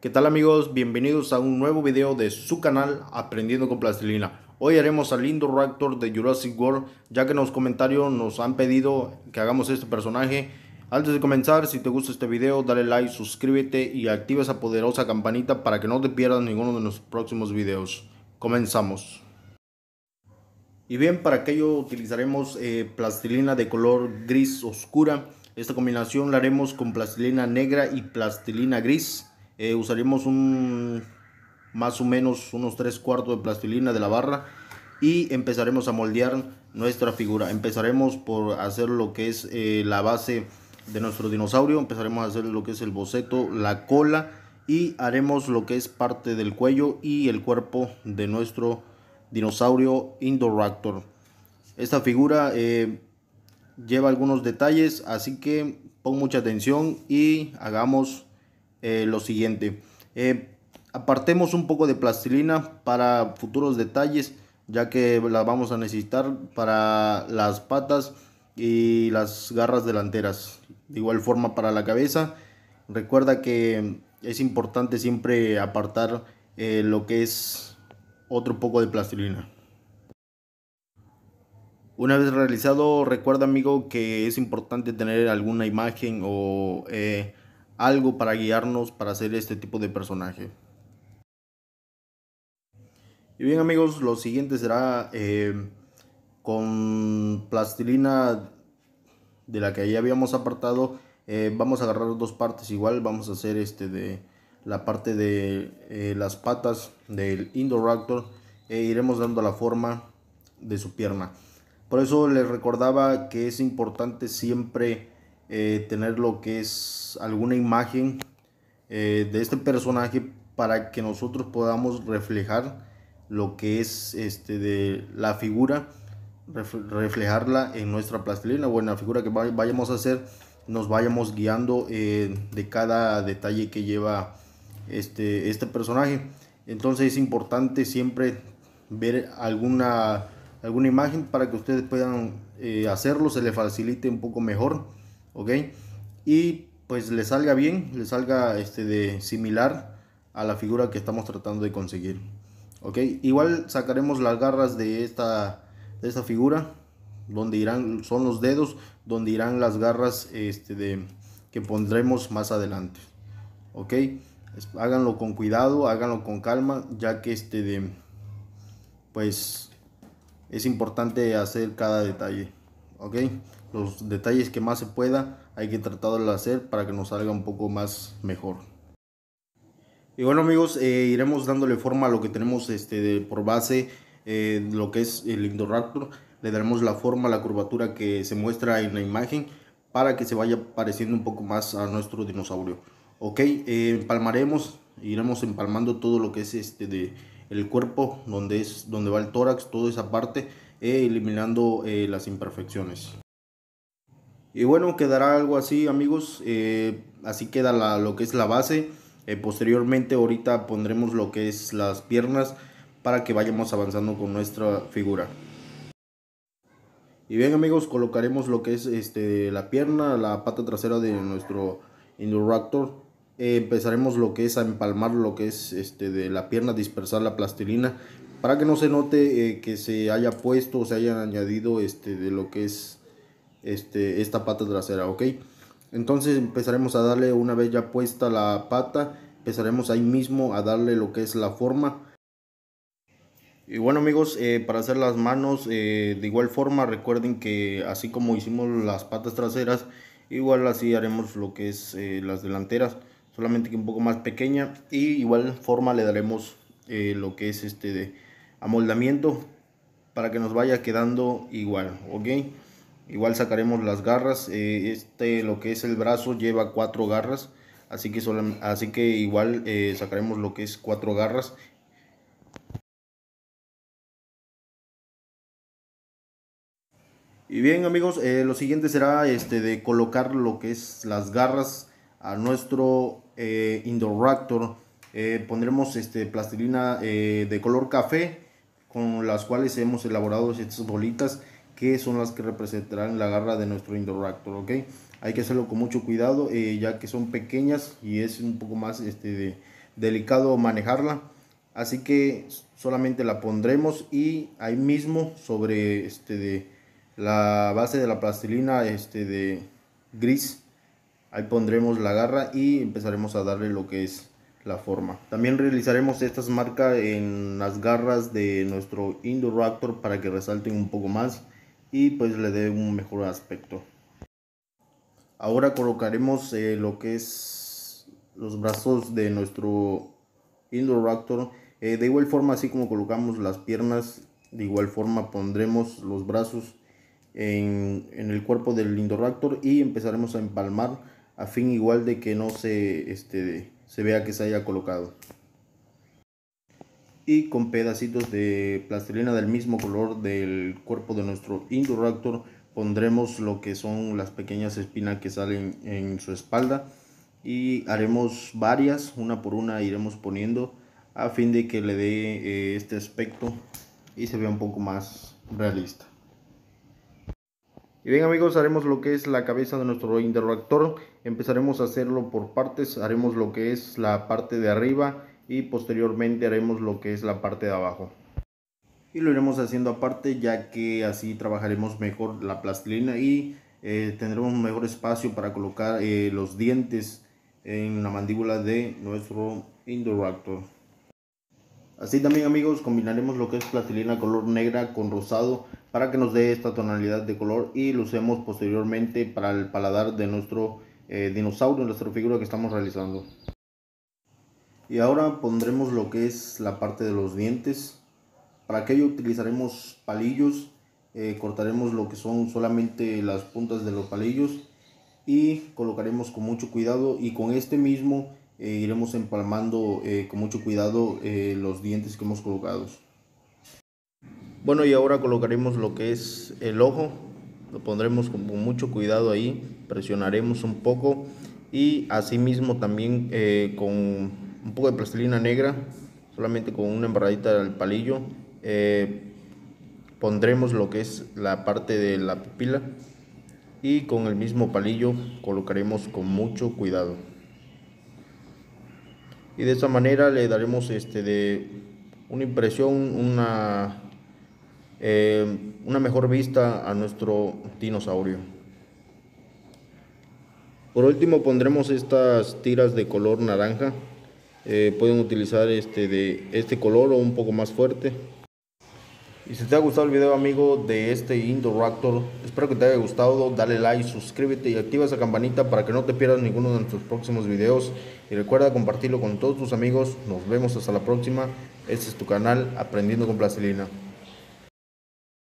¿Qué tal amigos? Bienvenidos a un nuevo video de su canal Aprendiendo con Plastilina. Hoy haremos al lindo Raptor de Jurassic World, ya que en los comentarios nos han pedido que hagamos este personaje. Antes de comenzar, si te gusta este video, dale like, suscríbete y activa esa poderosa campanita para que no te pierdas ninguno de los próximos videos. Comenzamos. Y bien, para aquello utilizaremos eh, plastilina de color gris oscura. Esta combinación la haremos con plastilina negra y plastilina gris. Eh, Usaremos un más o menos unos 3 cuartos de plastilina de la barra y empezaremos a moldear nuestra figura. Empezaremos por hacer lo que es eh, la base de nuestro dinosaurio, empezaremos a hacer lo que es el boceto, la cola y haremos lo que es parte del cuello y el cuerpo de nuestro dinosaurio Indoraptor. Esta figura eh, lleva algunos detalles, así que pon mucha atención y hagamos eh, lo siguiente. Eh, apartemos un poco de plastilina para futuros detalles, ya que la vamos a necesitar para las patas y las garras delanteras. De igual forma para la cabeza. Recuerda que es importante siempre apartar eh, lo que es otro poco de plastilina. Una vez realizado, recuerda amigo que es importante tener alguna imagen o algo para guiarnos para hacer este tipo de personaje. Y bien amigos, lo siguiente será eh, con plastilina de la que ya habíamos apartado. Eh, vamos a agarrar dos partes igual, vamos a hacer este de la parte de eh, las patas del Indoraptor e iremos dando la forma de su pierna. Por eso les recordaba que es importante siempre tener lo que es alguna imagen eh, de este personaje para que nosotros podamos reflejar lo que es este de la figura reflejarla en nuestra plastilina o en la figura que vayamos a hacer nos vayamos guiando eh, de cada detalle que lleva este, este personaje entonces es importante siempre ver alguna alguna imagen para que ustedes puedan eh, hacerlo se le facilite un poco mejor ok y pues le salga bien, le salga este de similar a la figura que estamos tratando de conseguir. Ok, igual sacaremos las garras de esta, de esta figura, donde irán, son los dedos, donde irán las garras este, de, que pondremos más adelante. Ok, háganlo con cuidado, háganlo con calma, ya que este de, pues es importante hacer cada detalle. Ok, los detalles que más se pueda hay que tratar de hacer para que nos salga un poco más mejor. Y bueno amigos, eh, iremos dándole forma a lo que tenemos este, por base, eh, lo que es el Indoraptor. Le daremos la forma, la curvatura que se muestra en la imagen para que se vaya pareciendo un poco más a nuestro dinosaurio. Ok, eh, empalmaremos, iremos empalmando todo lo que es este de el cuerpo, donde, es, donde va el tórax, toda esa parte, e eliminando las imperfecciones. Y bueno, quedará algo así, amigos. Eh, así queda lo que es la base. Eh, posteriormente, ahorita pondremos lo que es las piernas para que vayamos avanzando con nuestra figura. Y bien, amigos, colocaremos lo que es este, la pierna, la pata trasera de nuestro Indoraptor. Eh, empezaremos lo que es a empalmar lo que es este, de la pierna, dispersar la plastilina para que no se note que se haya puesto o se haya añadido este, de lo que es este, esta pata trasera, ¿ok? Entonces empezaremos a darle una vez ya puesta la pata, empezaremos ahí mismo a darle lo que es la forma. Y bueno amigos, eh, para hacer las manos eh, de igual forma recuerden que así como hicimos las patas traseras, igual así haremos lo que es eh, las delanteras, solamente que un poco más pequeña y igual forma le daremos lo que es este de amoldamiento para que nos vaya quedando igual, ok igual sacaremos las garras eh, este lo que es el brazo lleva cuatro garras así que igual eh, sacaremos lo que es cuatro garras y bien amigos eh, lo siguiente será este de colocar lo que es las garras a nuestro indoraptor pondremos este plastilina de color café con las cuales hemos elaborado estas bolitas que son las que representarán la garra de nuestro Indoraptor, ¿ok? Hay que hacerlo con mucho cuidado, eh, ya que son pequeñas y es un poco más este, de, delicado manejarla. Así que solamente la pondremos y ahí mismo sobre este, de, la base de la plastilina este, de gris, ahí pondremos la garra y empezaremos a darle lo que es la forma. También realizaremos estas marcas en las garras de nuestro Indoraptor para que resalten un poco más y pues le dé un mejor aspecto. Ahora colocaremos eh, lo que es los brazos de nuestro Indoraptor. Eh, de igual forma, así como colocamos las piernas, de igual forma pondremos los brazos en, el cuerpo del Indoraptor y empezaremos a empalmar a fin igual de que no se, este, se vea que se haya colocado y con pedacitos de plastilina del mismo color del cuerpo de nuestro Indoraptor pondremos lo que son las pequeñas espinas que salen en su espalda y haremos varias, una por una iremos poniendo a fin de que le dé eh, este aspecto y se vea un poco más realista. Y bien amigos, haremos lo que es la cabeza de nuestro interruptor. Empezaremos a hacerlo por partes. Haremos lo que es la parte de arriba y posteriormente haremos lo que es la parte de abajo y lo iremos haciendo aparte ya que así trabajaremos mejor la plastilina y eh, tendremos un mejor espacio para colocar eh, los dientes en la mandíbula de nuestro Indoraptor así también amigos combinaremos lo que es plastilina color negra con rosado para que nos dé esta tonalidad de color y lo usemos posteriormente para el paladar de nuestro eh, dinosaurio, nuestra figura que estamos realizando y ahora pondremos lo que es la parte de los dientes. Para aquello utilizaremos palillos, eh, cortaremos lo que son solamente las puntas de los palillos y colocaremos con mucho cuidado y con este mismo eh, iremos empalmando eh, con mucho cuidado los dientes que hemos colocado. Bueno y ahora colocaremos lo que es el ojo, lo pondremos con mucho cuidado ahí, presionaremos un poco y asimismo también con un poco de plastilina negra, solamente con una embarradita del palillo. Eh, pondremos lo que es la parte de la pupila y con el mismo palillo colocaremos con mucho cuidado. Y de esta manera le daremos este de una impresión, una, eh, una mejor vista a nuestro dinosaurio. Por último pondremos estas tiras de color naranja eh, pueden utilizar este de este color o un poco más fuerte y si te ha gustado el video amigo de este Indoraptor, espero que te haya gustado, dale like, suscríbete y activa esa campanita para que no te pierdas ninguno de nuestros próximos videos. Y recuerda compartirlo con todos tus amigos, nos vemos hasta la próxima, este es tu canal Aprendiendo con Plastilina.